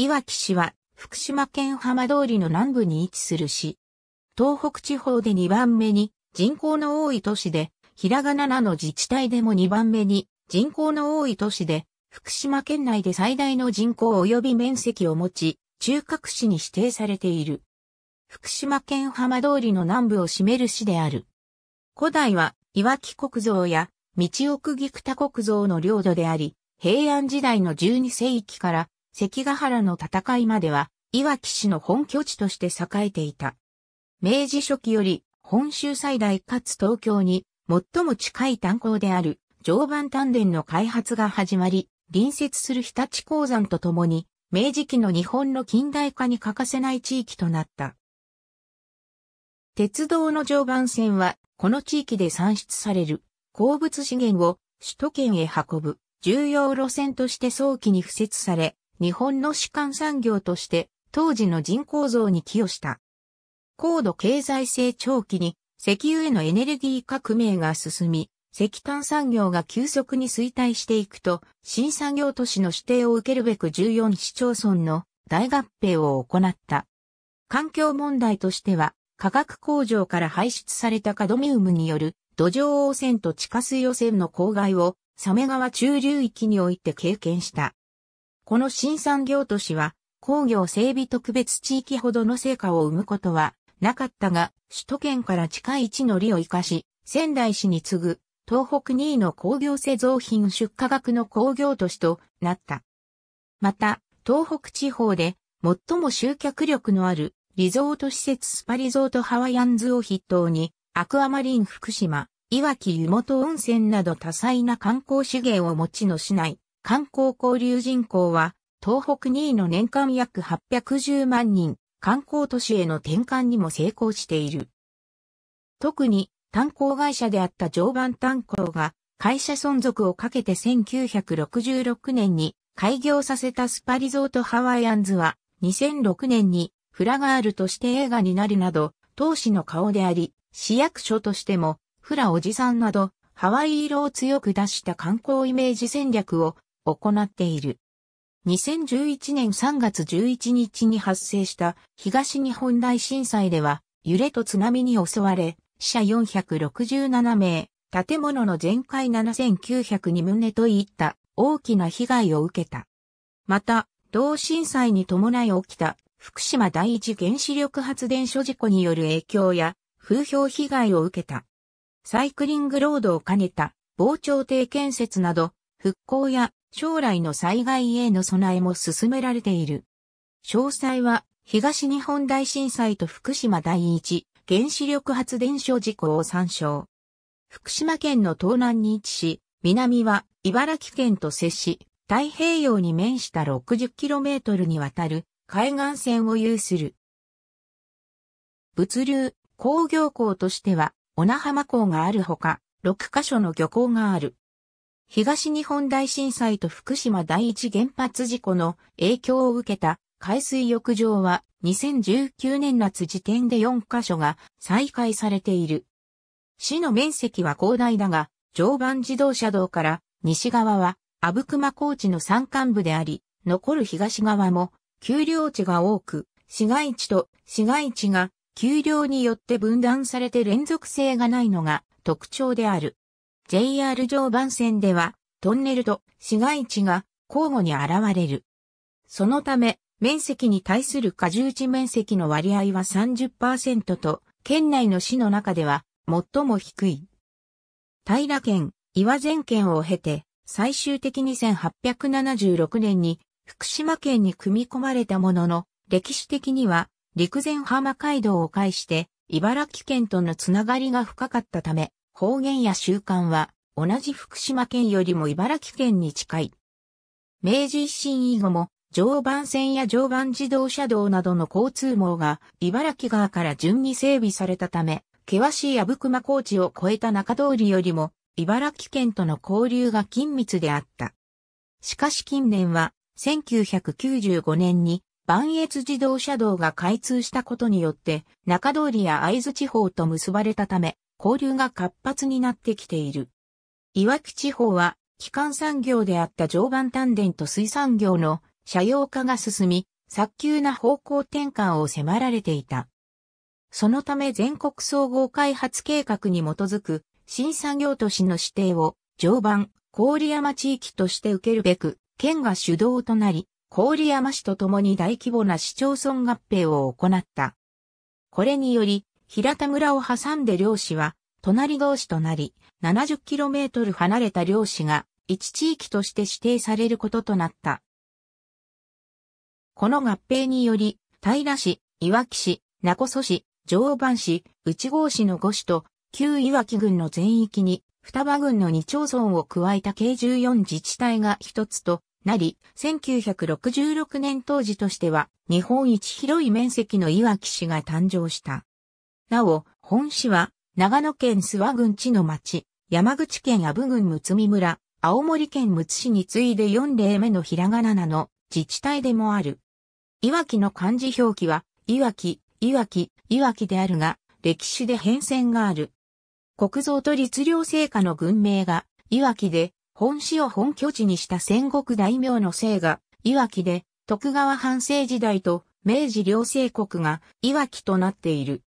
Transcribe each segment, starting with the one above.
いわき市は、福島県浜通りの南部に位置する市。東北地方で2番目に人口の多い都市で、ひらがななの自治体でも2番目に人口の多い都市で、福島県内で最大の人口及び面積を持ち、中核市に指定されている。福島県浜通りの南部を占める市である。古代は、いわき国造や、道奥菊田国造の領土であり、平安時代の12世紀から関ヶ原の戦いまでは、岩き市の本拠地として栄えていた。明治初期より、本州最大かつ東京に、最も近い炭鉱である、常磐丹田の開発が始まり、隣接する日立鉱山とともに、明治期の日本の近代化に欠かせない地域となった。鉄道の常磐線は、この地域で産出される鉱物資源を首都圏へ運ぶ重要路線として早期に敷設され、日本の主管産業として当時の人口増に寄与した。高度経済成長期に石油へのエネルギー革命が進み、石炭産業が急速に衰退していくと、新産業都市の指定を受けるべく14市町村の大合併を行った。環境問題としては、化学工場から排出されたカドミウムによる土壌汚染と地下水汚染の公害を、サメ川中流域において経験した。この新産業都市は工業整備特別地域ほどの成果を生むことはなかったが、首都圏から近い位置の利を生かし、仙台市に次ぐ東北2位の工業製造品出荷額の工業都市となった。また、東北地方で最も集客力のあるリゾート施設スパリゾートハワイアンズを筆頭に、アクアマリン福島、いわき湯本温泉など多彩な観光資源を持ちの市内、観光交流人口は、東北2位の年間約810万人、観光都市への転換にも成功している。特に、炭鉱会社であった常磐炭鉱が、会社存続をかけて1966年に開業させたスパリゾートハワイアンズは、2006年にフラガールとして映画になるなど、当時の顔であり、市役所としても、フラおじさんなど、ハワイ色を強く出した観光イメージ戦略を行っている。2011年3月11日に発生した東日本大震災では揺れと津波に襲われ、死者467名、建物の全壊7902棟といった大きな被害を受けた。また、同震災に伴い起きた福島第一原子力発電所事故による影響や風評被害を受けた。サイクリングロードを兼ねた防潮堤建設など復興や将来の災害への備えも進められている。詳細は、東日本大震災と福島第一原子力発電所事故を参照。福島県の東南に位置し、南は茨城県と接し、太平洋に面した 60km にわたる海岸線を有する。物流、工業港としては、小名浜港があるほか、6カ所の漁港がある。東日本大震災と福島第一原発事故の影響を受けた海水浴場は2019年夏時点で4カ所が再開されている。市の面積は広大だが、常磐自動車道から西側は阿武隈高地の山間部であり、残る東側も丘陵地が多く、市街地と市街地が丘陵によって分断されて連続性がないのが特徴である。JR 常磐線では、トンネルと市街地が交互に現れる。そのため、面積に対する過重地面積の割合は30%と、県内の市の中では最も低い。平県、岩前県を経て、最終的に1876年に福島県に組み込まれたものの、歴史的には陸前浜街道を介して茨城県とのつながりが深かったため、方言や習慣は、同じ福島県よりも茨城県に近い。明治維新以後も、常磐線や常磐自動車道などの交通網が、茨城側から順に整備されたため、険しい阿武隈高地を越えた中通りよりも、茨城県との交流が緊密であった。しかし近年は、1995年に、万越自動車道が開通したことによって、中通りや合津地方と結ばれたため、交流が活発になってきている。いわき地方は、基幹産業であった常磐丹田と水産業の社用化が進み、早急な方向転換を迫られていた。そのため全国総合開発計画に基づく新産業都市の指定を常磐、郡山地域として受けるべく、県が主導となり、郡山市とともに大規模な市町村合併を行った。これにより、平田村を挟んで漁師は、隣同士となり、70km 離れた漁師が、一地域として指定されることとなった。この合併により、平市、岩木市、名古市、常磐市、内郷市の5市と、旧岩木郡の全域に、双葉郡の2町村を加えた計14自治体が一つとなり、1966年当時としては、日本一広い面積の岩木市が誕生した。なお、本市は、長野県諏訪郡地の町、山口県阿武郡睦美村、青森県むつ市に次いで4例目のひらがななの自治体でもある。いわきの漢字表記は、いわき、いわき、いわきであるが、歴史で変遷がある。国造と律令成下の軍名が、いわきで、本市を本拠地にした戦国大名の姓が、いわきで、徳川藩政時代と明治両政国が、いわきとなっている。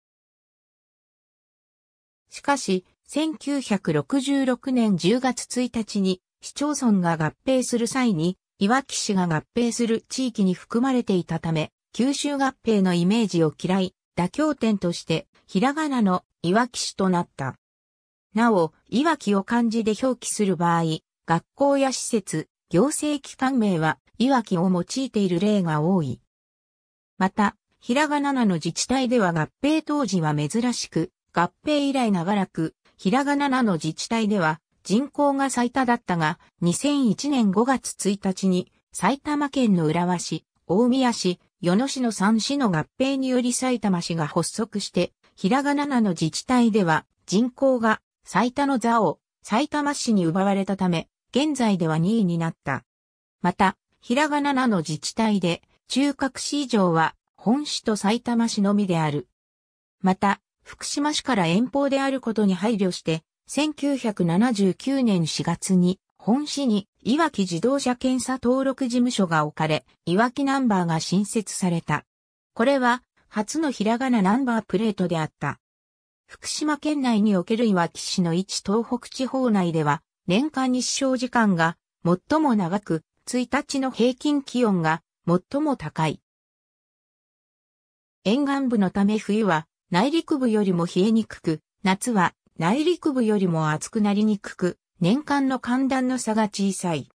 しかし、1966年10月1日に市町村が合併する際に、いわき市が合併する地域に含まれていたため、九州合併のイメージを嫌い、妥協点として、ひらがなのいわき市となった。なお、いわきを漢字で表記する場合、学校や施設、行政機関名は、いわきを用いている例が多い。また、ひらがなの自治体では合併当時は珍しく、合併以来長らく、ひらがななの自治体では人口が最多だったが、2001年5月1日に埼玉県の浦和市、大宮市、与野市の3市の合併により埼玉市が発足して、ひらがななの自治体では人口が最多の座を埼玉市に奪われたため、現在では2位になった。また、ひらがななの自治体で中核市以上は本市と埼玉市のみである。また、福島市から遠方であることに配慮して、1979年4月に本市にいわき自動車検査登録事務所が置かれ、いわきナンバーが新設された。これは初のひらがなナンバープレートであった。福島県内におけるいわき市の一東北地方内では、年間日照時間が最も長く、1日の平均気温が最も高い。沿岸部のため冬は内陸部よりも冷えにくく、夏は内陸部よりも暑くなりにくく、年間の寒暖の差が小さい。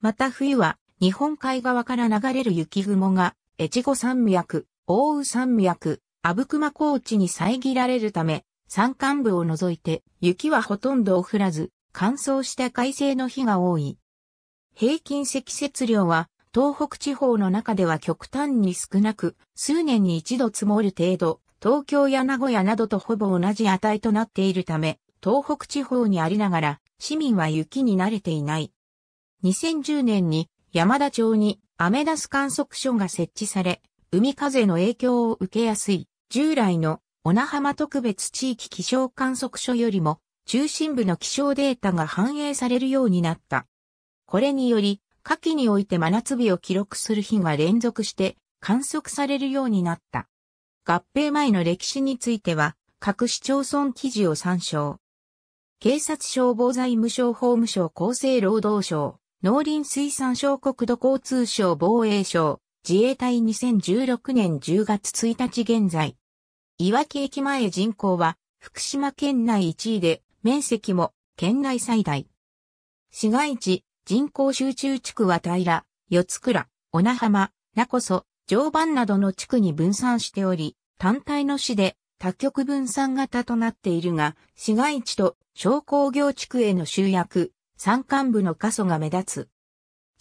また冬は日本海側から流れる雪雲が越後山脈、大宇山脈、阿武隈高地に遮られるため、山間部を除いて雪はほとんど降らず、乾燥した快晴の日が多い。平均積雪量は東北地方の中では極端に少なく、数年に一度積もる程度、東京や名古屋などとほぼ同じ値となっているため、東北地方にありながら、市民は雪に慣れていない。2010年に山田町にアメダス観測所が設置され、海風の影響を受けやすい、従来の小名浜特別地域気象観測所よりも、中心部の気象データが反映されるようになった。これにより、夏季において真夏日を記録する日が連続して観測されるようになった。合併前の歴史については、各市町村記事を参照。警察消防財務省法務省厚生労働省、農林水産省国土交通省防衛省、自衛隊2016年10月1日現在。いわき駅前人口は福島県内1位で、面積も県内最大。市街地、人口集中地区は平、四倉、小名浜、名こそ、常磐などの地区に分散しており、単体の市で多極分散型となっているが、市街地と商工業地区への集約、山間部の過疎が目立つ。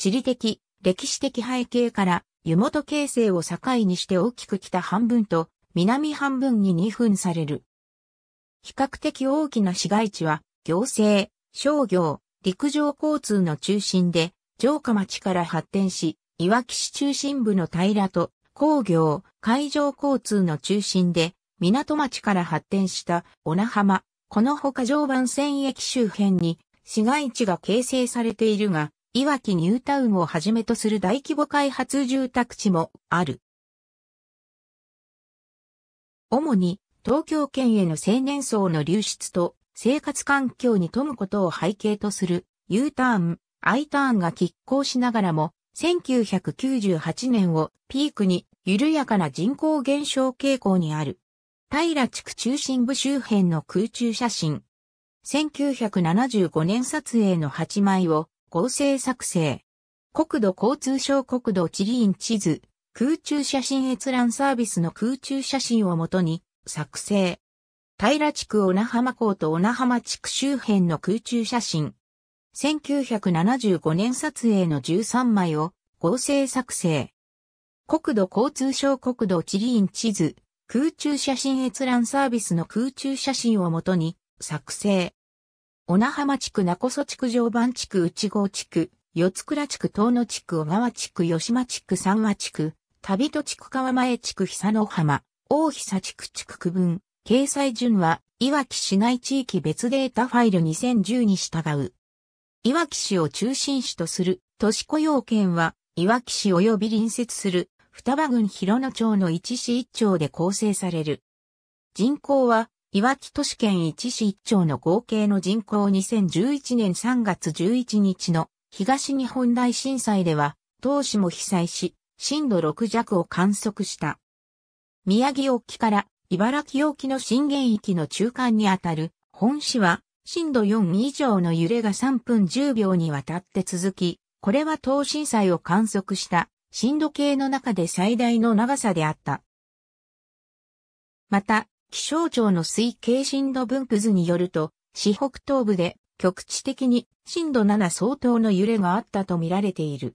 地理的、歴史的背景から、湯本形成を境にして大きく北半分と南半分に2分される。比較的大きな市街地は、行政、商業、陸上交通の中心で、城下町から発展し、いわき市中心部の平と工業、海上交通の中心で、港町から発展した小名浜、このほか常磐線駅周辺に市街地が形成されているが、いわきニュータウンをはじめとする大規模開発住宅地もある。主に東京圏への青年層の流出と生活環境に富むことを背景とする U ターン、I ターンが拮抗しながらも1998年をピークに緩やかな人口減少傾向にある。平地区中心部周辺の空中写真。1975年撮影の8枚を合成作成。国土交通省国土地理院地図、空中写真閲覧サービスの空中写真をもとに作成。平地区小名浜港と小名浜地区周辺の空中写真。1975年撮影の13枚を合成作成。国土交通省国土地理院地図、空中写真閲覧サービスの空中写真をもとに作成。小名浜地区名古曽地区常磐地区内郷地区、四倉地区東野地区小川地区吉間地区三和地区、旅人地区川前地区久野浜、大久地区地区区分、掲載順は、いわき市内地域別データファイル2010に従う。いわき市を中心市とする都市雇用圏は、いわき市及び隣接する双葉郡広野町の一市一町で構成される。人口は、いわき都市圏一市一町の合計の人口2011年3月11日の東日本大震災では、当市も被災し、震度6弱を観測した。宮城沖から茨城沖の震源域の中間にあたる本市は震度4以上の揺れが3分10秒にわたって続き、これは東震災を観測した震度計の中で最大の長さであった。また、気象庁の推計震度分布図によると、四北東部で局地的に震度7相当の揺れがあったとみられている。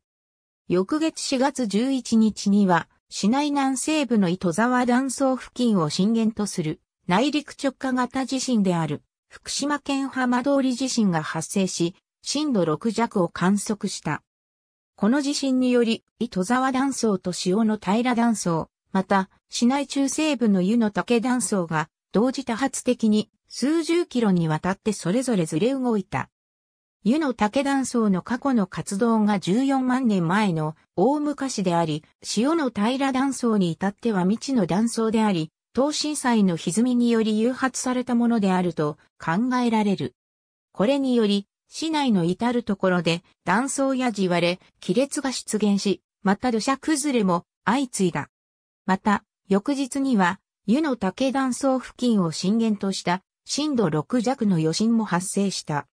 翌月4月11日には、市内南西部の糸沢断層付近を震源とする内陸直下型地震である福島県浜通り地震が発生し、震度6弱を観測した。この地震により、糸沢断層と潮の平断層、また、市内中西部の湯の竹断層が、同時多発的に数十キロにわたってそれぞれずれ動いた。湯の竹断層の過去の活動が14万年前の大昔であり、潮の平断層に至っては未知の断層であり、東震災の歪みにより誘発されたものであると考えられる。これにより、市内の至るところで断層や地割れ、亀裂が出現し、また土砂崩れも相次いだ。また、翌日には、湯の竹断層付近を震源とした震度6弱の余震も発生した。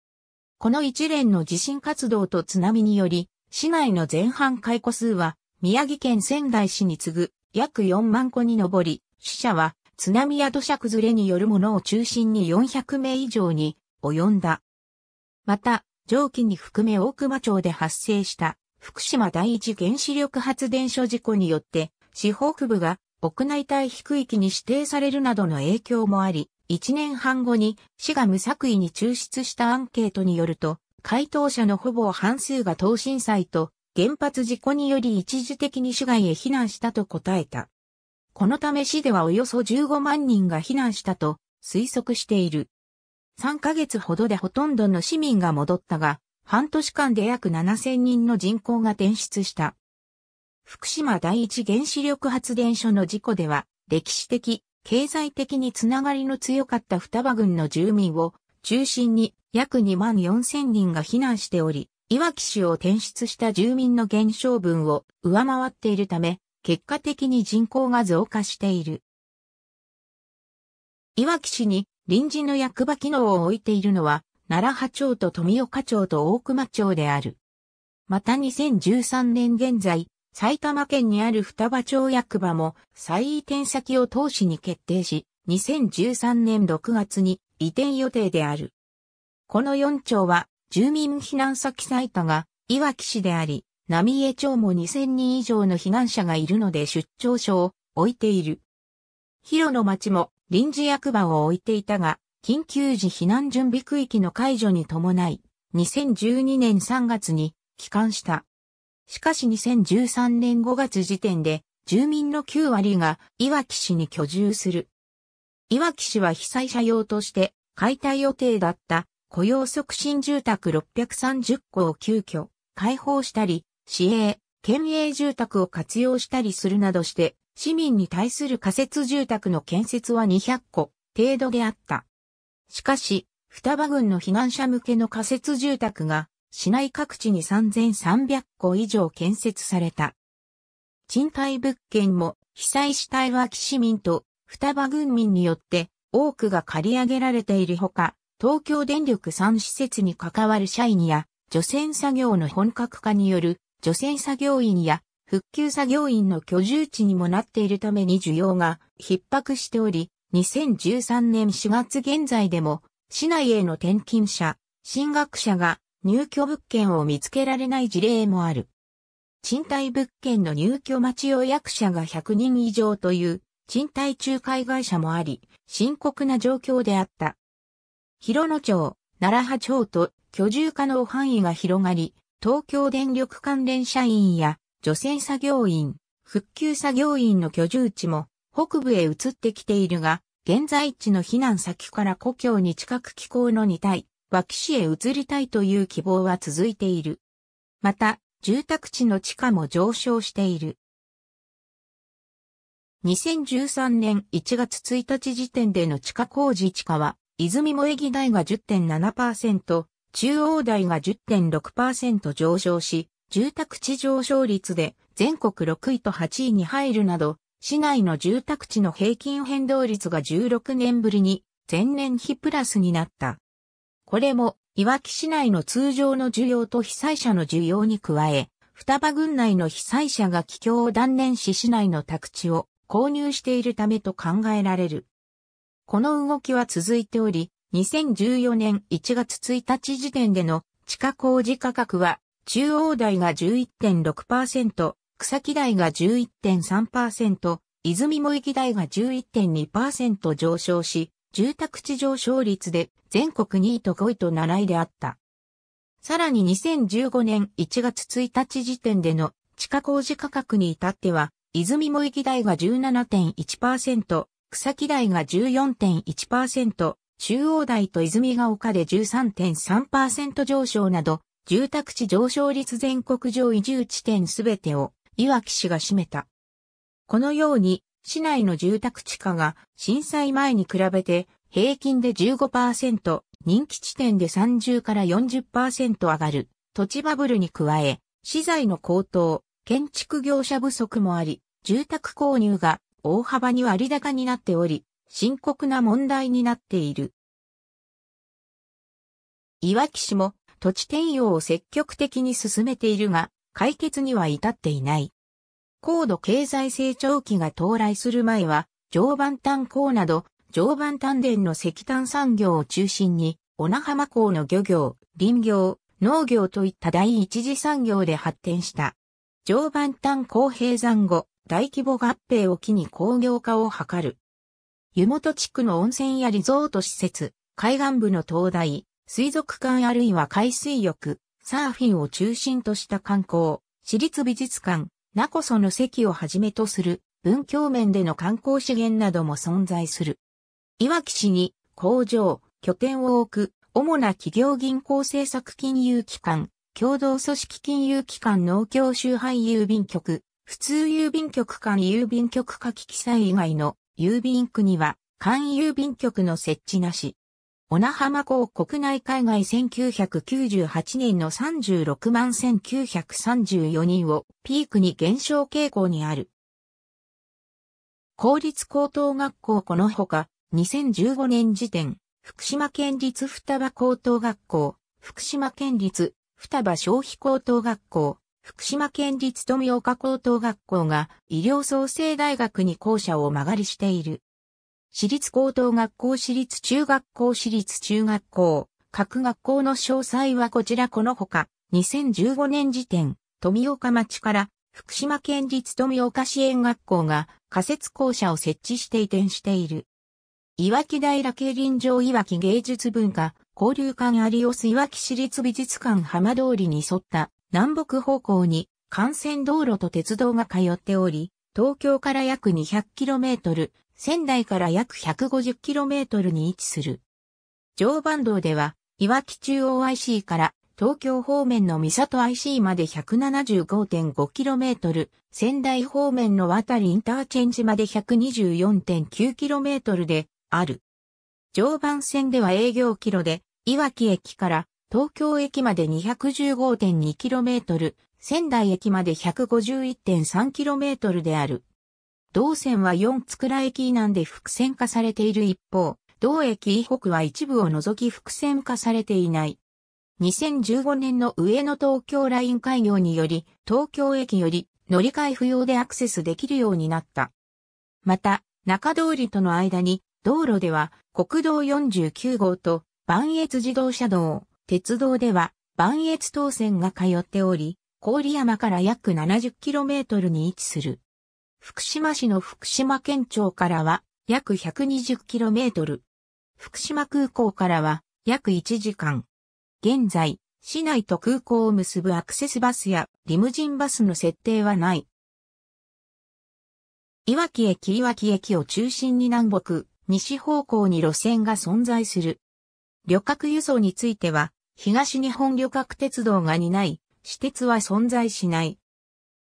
この一連の地震活動と津波により、市内の前半解雇数は、宮城県仙台市に次ぐ約4万戸に上り、死者は津波や土砂崩れによるものを中心に400名以上に及んだ。また、上記に含め大熊町で発生した福島第一原子力発電所事故によって市北部が屋内帯低域に指定されるなどの影響もあり、1年半後に市が無作為に抽出したアンケートによると、回答者のほぼ半数が東震災と原発事故により一時的に市外へ避難したと答えた。このため市ではおよそ15万人が避難したと推測している。3ヶ月ほどでほとんどの市民が戻ったが、半年間で約7000人の人口が転出した。福島第一原子力発電所の事故では、歴史的、経済的につながりの強かった双葉郡の住民を中心に約2万4000人が避難しており、いわき市を転出した住民の減少分を上回っているため、結果的に人口が増加している。いわき市に臨時の役場機能を置いているのは、奈良波町と富岡町と大熊町である。また2013年現在、埼玉県にある双葉町役場も再移転先を投資に決定し、2013年6月に移転予定である。この4町は住民避難先サイトがいわき市であり、浪江町も2000人以上の避難者がいるので出張所を置いている。広野町も臨時役場を置いていたが、緊急時避難準備区域の解除に伴い、2012年3月に帰還した。しかし2013年5月時点で、住民の9割がいわき市に居住する。いわき市は被災者用として解体予定だった雇用促進住宅630戸を急遽開放したり、市営、県営住宅を活用したりするなどして、市民に対する仮設住宅の建設は200個程度であった。しかし、双葉郡の避難者向けの仮設住宅が、市内各地に3300個以上建設された。賃貸物件も、被災したいわき市民と双葉郡民によって多くが借り上げられているほか、東京電力3施設に関わる社員や除染作業の本格化による女性作業員や復旧作業員の居住地にもなっているために需要が逼迫しており、2013年4月現在でも市内への転勤者、進学者が入居物件を見つけられない事例もある。賃貸物件の入居待ち予約者が100人以上という賃貸仲介会社もあり、深刻な状況であった。広野町、奈良波町と居住可能範囲が広がり、東京電力関連社員や女性作業員、復旧作業員の居住地も北部へ移ってきているが、現在地の避難先から故郷に近く気候の2体、脇市へ移りたいという希望は続いている。また、住宅地の地価も上昇している。2013年1月1日時点での地価工事地価は、泉萌木台が10.7%、中央台が10.6%上昇し、住宅地上昇率で全国6位と8位に入るなど、市内の住宅地の平均変動率が16年ぶりに前年比プラスになった。これも、いわき市内の通常の需要と被災者の需要に加え、双葉郡内の被災者が帰郷を断念し市内の宅地を購入しているためと考えられる。この動きは続いており、2014年1月1日時点での地下工事価格は、中央台が11.6%、草木台が11.3%、泉もき台が11.2%上昇し、住宅地上昇率で全国2位と5位と7位であった。さらに2015年1月1日時点での地下工事価格に至っては、泉もき台が17.1%、草木台が14.1%、中央台と泉が丘で13.3%上昇など、住宅地上昇率全国上移住地点すべてを岩き市が占めた。このように、市内の住宅地価が震災前に比べて平均で15%、人気地点で30から40%上がる土地バブルに加え、資材の高騰、建築業者不足もあり、住宅購入が大幅に割高になっており、深刻な問題になっている。いわき市も土地転用を積極的に進めているが、解決には至っていない。高度経済成長期が到来する前は、常磐炭鉱など、常磐炭田の石炭産業を中心に、小名浜港の漁業、林業、農業といった第一次産業で発展した。常磐炭鉱閉山後、大規模合併を機に工業化を図る。湯本地区の温泉やリゾート施設、海岸部の灯台、水族館あるいは海水浴、サーフィンを中心とした観光、私立美術館、なこその席をはじめとする文教面での観光資源なども存在する。いわき市に工場、拠点を置く主な企業銀行政策金融機関、共同組織金融機関農協集配郵便局、普通郵便局間郵便局下記記載以外の郵便区には、簡易郵便局の設置なし。小名浜港国内海外1998年の36万1934人をピークに減少傾向にある。公立高等学校このほか、2015年時点、福島県立双葉高等学校、福島県立双葉消費高等学校、福島県立富岡高等学校が医療創生大学に校舎を曲がりしている。私立高等学校、私立中学校、私立中学校、各学校の詳細はこちらこのほか、2015年時点、富岡町から福島県立富岡支援学校が仮設校舎を設置して移転している。いわき平競輪場いわき芸術文化交流館有吉いわき市立美術館浜通りに沿った南北方向に幹線道路と鉄道が通っており、東京から約 200km、仙台から約 150km に位置する。常磐道では、いわき中央 IC から東京方面の三里 IC まで 175.5km、仙台方面の渡りインターチェンジまで 124.9km である。常磐線では営業キロで、いわき駅から東京駅まで 215.2km、仙台駅まで 151.3km である。同線は4つくら駅以南で複線化されている一方、同駅以北は一部を除き複線化されていない。2015年の上野東京ライン開業により、東京駅より乗り換え不要でアクセスできるようになった。また、中通りとの間に、道路では国道49号と、万越自動車道、鉄道では、磐越東線が通っており、郡山から約 70km に位置する。福島市の福島県庁からは約 120km。福島空港からは約1時間。現在、市内と空港を結ぶアクセスバスやリムジンバスの設定はない。いわき駅いわき駅を中心に南北、西方向に路線が存在する。旅客輸送については、東日本旅客鉄道が担い、私鉄は存在しない。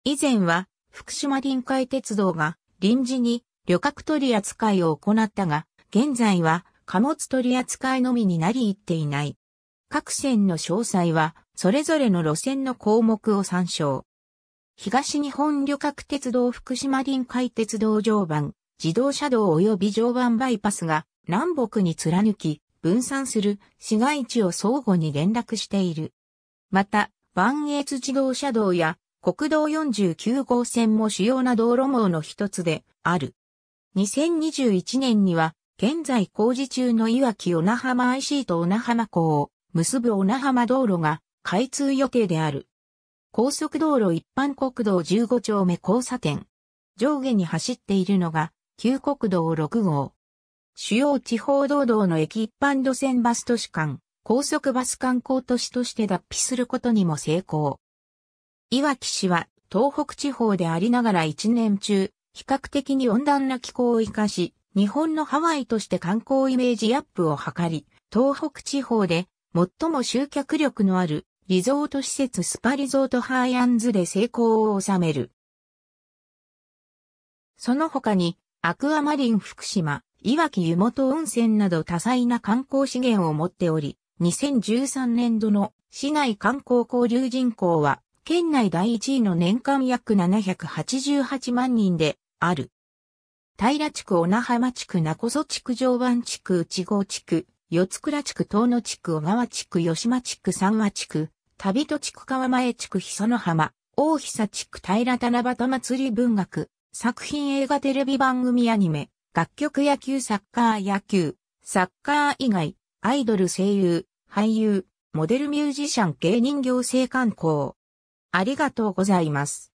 以前は、福島臨海鉄道が臨時に旅客取扱いを行ったが、現在は貨物取扱いのみになりいっていない。各線の詳細は、それぞれの路線の項目を参照。東日本旅客鉄道福島臨海鉄道常磐、自動車道及び常磐バイパスが南北に貫き、分散する市街地を相互に連絡している。また、万越自動車道や国道49号線も主要な道路網の一つである。2021年には、現在工事中のいわき小名浜 IC と小名浜港を結ぶ小名浜道路が開通予定である。高速道路一般国道15丁目交差点。上下に走っているのが、旧国道6号。主要地方道道の駅一般路線バス都市間、高速バス観光都市として脱皮することにも成功。いわき市は東北地方でありながら一年中、比較的に温暖な気候を生かし、日本のハワイとして観光イメージアップを図り、東北地方で最も集客力のあるリゾート施設スパリゾートハイアンズで成功を収める。その他に、アクアマリン福島、いわき湯本温泉など多彩な観光資源を持っており、2013年度の市内観光交流人口は、県内第一位の年間約788万人である。平地区、小名浜地区、名古屋地区、常磐地区、内郷地区、四倉地区、東野地区、小川地区、吉間地区、三和地区、旅人地区、川前地区、久野浜、大久地区、平田七夕祭り文学、作品映画テレビ番組アニメ、楽曲野球サッカー野球、サッカー以外、アイドル声優、俳優、モデルミュージシャン芸人行政観光。ありがとうございます。